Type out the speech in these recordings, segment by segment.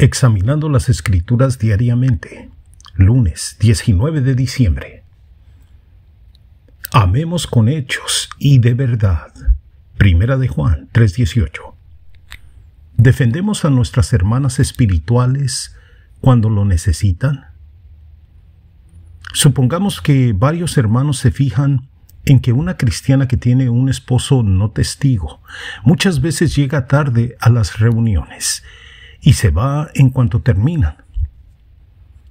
Examinando las Escrituras diariamente. Lunes 19 de diciembre. Amemos con hechos y de verdad. Primera de Juan 3:18. ¿Defendemos a nuestras hermanas espirituales cuando lo necesitan? Supongamos que varios hermanos se fijan en que una cristiana que tiene un esposo no testigo muchas veces llega tarde a las reuniones y se va en cuanto terminan.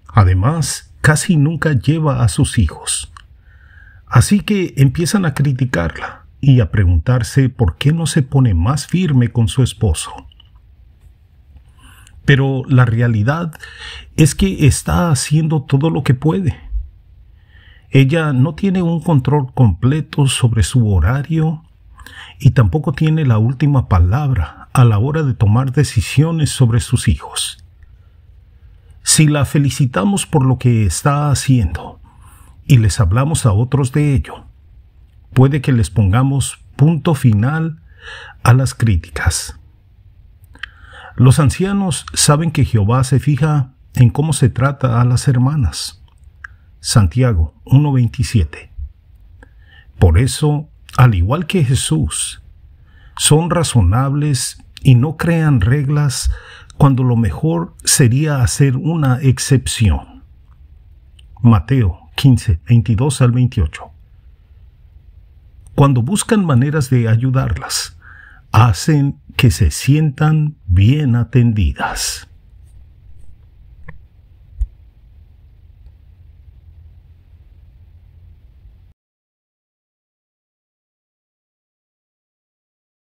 Además, casi nunca lleva a sus hijos. Así que empiezan a criticarla y a preguntarse por qué no se pone más firme con su esposo. Pero la realidad es que está haciendo todo lo que puede. Ella no tiene un control completo sobre su horario y tampoco tiene la última palabra a la hora de tomar decisiones sobre sus hijos. Si la felicitamos por lo que está haciendo y les hablamos a otros de ello, puede que les pongamos punto final a las críticas. Los ancianos saben que Jehová se fija en cómo se trata a las hermanas. Santiago 1.27. Por eso, al igual que Jesús, son razonables y no crean reglas cuando lo mejor sería hacer una excepción. Mateo 15, 22 al 28. Cuando buscan maneras de ayudarlas, hacen que se sientan bien atendidas.